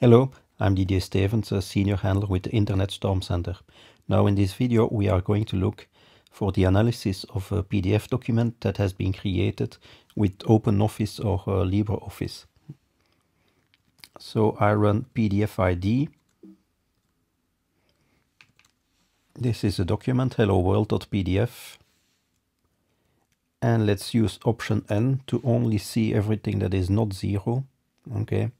Hello, I'm Didier Stevens, a senior handler with the Internet Storm Center. Now in this video we are going to look for the analysis of a PDF document that has been created with OpenOffice or uh, LibreOffice. So I run PDF ID. This is a document, hello world.pdf. And let's use option N to only see everything that is not zero. Okay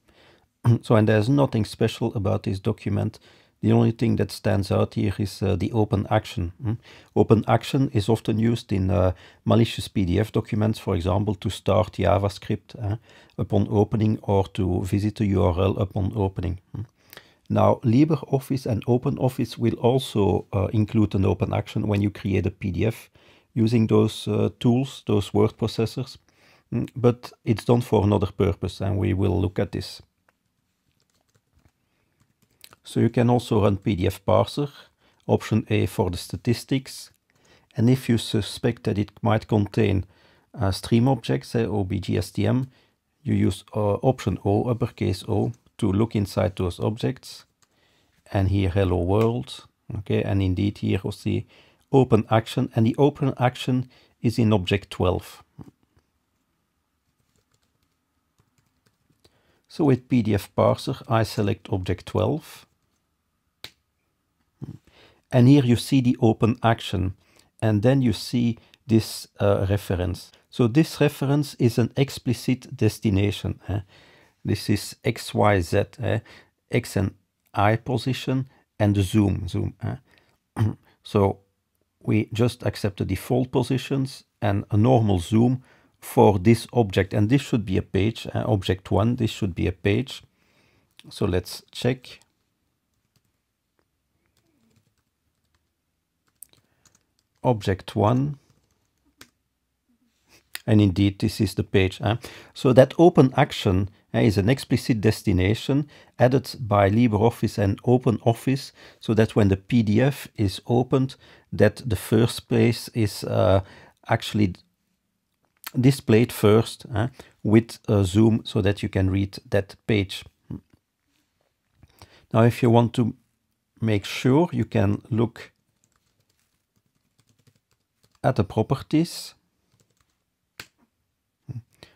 so, and there's nothing special about this document. The only thing that stands out here is uh, the open action. Mm? Open action is often used in uh, malicious PDF documents, for example, to start JavaScript eh, upon opening or to visit a URL upon opening. Mm? Now, LibreOffice and OpenOffice will also uh, include an open action when you create a PDF using those uh, tools, those word processors, mm? but it's done for another purpose, and we will look at this. So you can also run PDF parser, option A for the statistics. And if you suspect that it might contain uh, stream objects, say OBGSTM, you use uh, option O, uppercase O, to look inside those objects. And here, hello world. Okay, and indeed here you see open action. And the open action is in object 12. So with PDF parser, I select object 12 and here you see the open action. And then you see this uh, reference. So this reference is an explicit destination. Eh? This is X, Y, Z, eh? X and I position and the zoom. zoom eh? so we just accept the default positions and a normal zoom for this object. And this should be a page, eh? object one, this should be a page. So let's check. object 1 and indeed this is the page. Eh? So that open action eh, is an explicit destination added by LibreOffice and OpenOffice so that when the PDF is opened that the first place is uh, actually displayed first eh, with a zoom so that you can read that page. Now if you want to make sure you can look at the properties.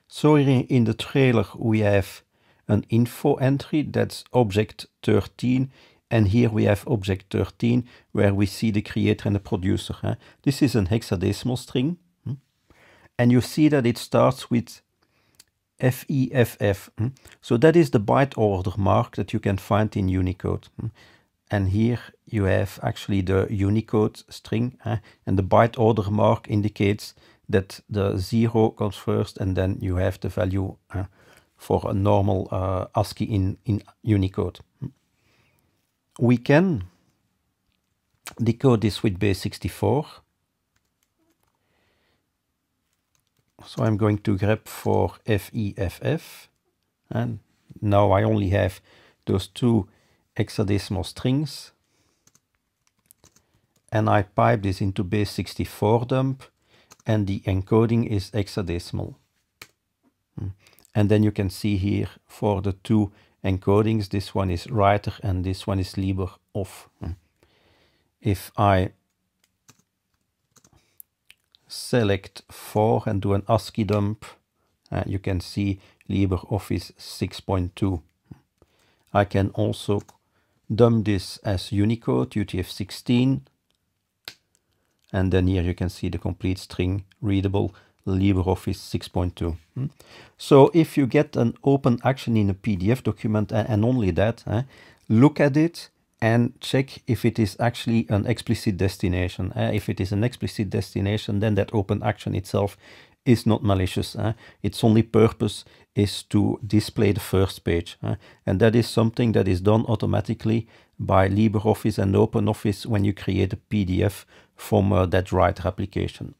So here in the trailer we have an info entry, that's object 13. And here we have object 13, where we see the creator and the producer. Huh? This is an hexadecimal string. Hmm? And you see that it starts with FEFF. Hmm? So that is the byte order mark that you can find in Unicode. Hmm? and here you have actually the Unicode string eh? and the byte order mark indicates that the zero comes first and then you have the value eh, for a normal uh, ASCII in, in Unicode. We can decode this with base64. So I'm going to grep for FEFF and now I only have those two hexadecimal strings and I pipe this into base64 dump and the encoding is hexadecimal. Hmm. And then you can see here for the two encodings, this one is writer and this one is liber off. Hmm. If I select 4 and do an ASCII dump, uh, you can see LibreOffice 6.2. Hmm. I can also dump this as Unicode, UTF-16, and then here you can see the complete string readable LibreOffice 6.2. Hmm? So if you get an open action in a PDF document and, only that, eh, look at it and check if it is actually an explicit destination. Eh, if it is an explicit destination, then that open action itself is not malicious. Eh? Its only purpose is to display the first page. Eh? And that is something that is done automatically by LibreOffice and OpenOffice when you create a PDF from uh, that writer application.